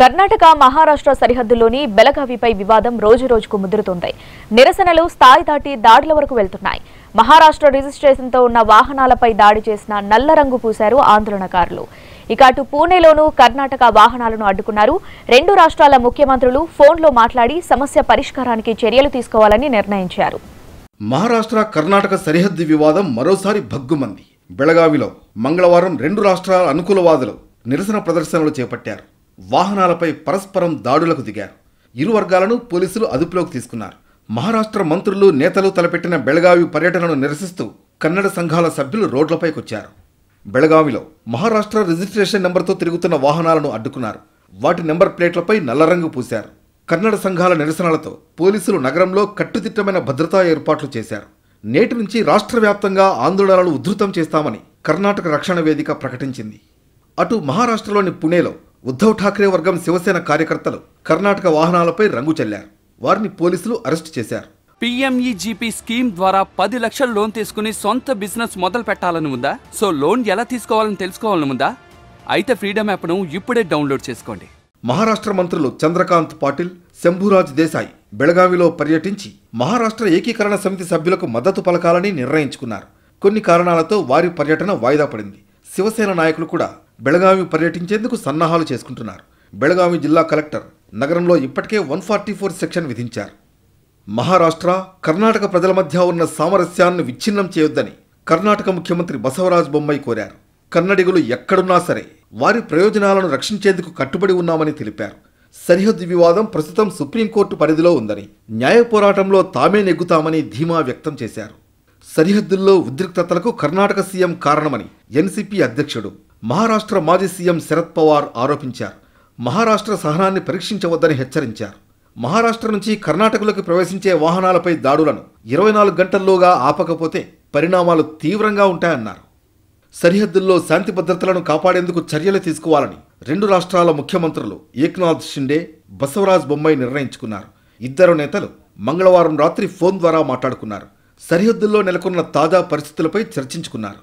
కర్ణాటక మహారాష్ట్ర సరిహద్దుల్లోని బెలగావిపై వివాదం రోజురోజుకు ముదురుతోంది నిరసనలు స్థాయి దాటి దాడుల వరకు వెళ్తున్నాయి మహారాష్ట్ర రిజిస్ట్రేషన్తో ఉన్న వాహనాలపై దాడి చేసిన నల్ల రంగు పూశారు ఆందోళనకారులు ఇక అటు పూణేలోనూ కర్ణాటక వాహనాలను అడ్డుకున్నారు రెండు రాష్ట్రాల ముఖ్యమంత్రులు ఫోన్లో మాట్లాడి సమస్య పరిష్కారానికి చర్యలు తీసుకోవాలని నిర్ణయించారు మహారాష్ట్ర కర్ణాటక సరిహద్దు వివాదం మరోసారి భగ్గుమంది బెళగావిలో మంగళవారం రెండు రాష్ట్రాల అనుకూలవాదులు నిరసన ప్రదర్శనలు చేపట్టారు వాహనాలపై పరస్పరం దాడులకు దిగారు ఇరు వర్గాలను పోలీసులు అదుపులోకి తీసుకున్నారు మహారాష్ట్ర మంత్రులు నేతలు తలపెట్టిన బెళగావి పర్యటనను నిరసిస్తూ కన్నడ సంఘాల సభ్యులు వచ్చారు బెళగావిలో మహారాష్ట్ర రిజిస్ట్రేషన్ నెంబర్తో తిరుగుతున్న వాహనాలను అడ్డుకున్నారు వాటి నెంబర్ ప్లేట్లపై నల్లరంగు పూశారు కన్నడ సంఘాల నిరసనలతో పోలీసులు నగరంలో కట్టుదిట్టమైన భద్రతా ఏర్పాట్లు చేశారు నేటి నుంచి రాష్ట్ర వ్యాప్తంగా ఆందోళనలు ఉధృతం చేస్తామని కర్ణాటక రక్షణ వేదిక ప్రకటించింది అటు మహారాష్ట్రలోని పుణేలో ఉద్ధవ్ ఠాక్రే వర్గం శివసేన కార్యకర్తలు కర్ణాటక వాహనాలపై రంగు చల్లారు వారిని పోలీసులు అరెస్టు చేశారు పిఎంఈజీపీ స్కీమ్ ద్వారా పది లక్షలు లోన్ తీసుకుని సొంత బిజినెస్ మొదలు పెట్టాలని ఉందా సో లోన్ ఎలా తీసుకోవాలని తెలుసుకోవాలని ఉందా అయితే ఫ్రీడమ్ యాప్ను ఇప్పుడే డౌన్లోడ్ చేసుకోండి మహారాష్ట్ర మంత్రులు చంద్రకాంత్ పాటిల్ శంభురాజ్ దేశాయ్ బెళగావిలో పర్యటించి మహారాష్ట్ర ఏకీకరణ సమితి సభ్యులకు మద్దతు పలకాలని నిర్ణయించుకున్నారు కొన్ని కారణాలతో వారి పర్యటన వాయిదా పడింది శివసేన నాయకులు కూడా బెళగావి పర్యటించేందుకు సన్నాహాలు చేసుకుంటున్నారు బెళగావి జిల్లా కలెక్టర్ నగరంలో ఇప్పటికే వన్ ఫార్టీ ఫోర్ సెక్షన్ విధించారు మహారాష్ట్ర కర్ణాటక ప్రజల మధ్య ఉన్న సామరస్యాన్ని విచ్ఛిన్నం చేయొద్దని కర్ణాటక ముఖ్యమంత్రి బసవరాజ్ బొమ్మై కోరారు కన్నడిగులు ఎక్కడున్నా సరే వారి ప్రయోజనాలను రక్షించేందుకు కట్టుబడి ఉన్నామని తెలిపారు సరిహద్దు వివాదం ప్రస్తుతం సుప్రీంకోర్టు పరిధిలో ఉందని న్యాయ పోరాటంలో తామే నెగ్గుతామని ధీమా వ్యక్తం చేశారు సరిహద్దుల్లో ఉద్రిక్తతలకు కర్ణాటక సీఎం కారణమని ఎన్సీపీ అధ్యక్షుడు మహారాష్ట్ర మాజీ సీఎం శరద్ పవార్ ఆరోపించారు మహారాష్ట్ర సహనాన్ని పరీక్షించవద్దని హెచ్చరించారు మహారాష్ట్ర నుంచి కర్ణాటకలోకి ప్రవేశించే వాహనాలపై దాడులను ఇరవై నాలుగు గంటల్లోగా ఆపకపోతే పరిణామాలు తీవ్రంగా ఉంటాయన్నారు సరిహద్దుల్లో శాంతి భద్రతలను కాపాడేందుకు చర్యలు తీసుకోవాలని రెండు రాష్ట్రాల ముఖ్యమంత్రులు ఏక్నాథ్ షిండే బసవరాజ్ బొమ్మాయి నిర్ణయించుకున్నారు ఇద్దరు నేతలు మంగళవారం రాత్రి ఫోన్ ద్వారా మాట్లాడుకున్నారు సరిహద్దుల్లో నెలకొన్న తాజా పరిస్థితులపై చర్చించుకున్నారు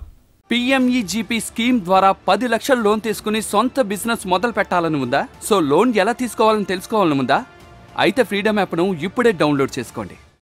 పిఎంఈజీపీ స్కీమ్ e ద్వారా పది లక్షలు లోన్ తీసుకుని సొంత బిజినెస్ మొదలు పెట్టాలని ఉందా సో లోన్ ఎలా తీసుకోవాలని తెలుసుకోవాలని ఉందా అయితే ఫ్రీడమ్ యాప్ను ఇప్పుడే డౌన్లోడ్ చేసుకోండి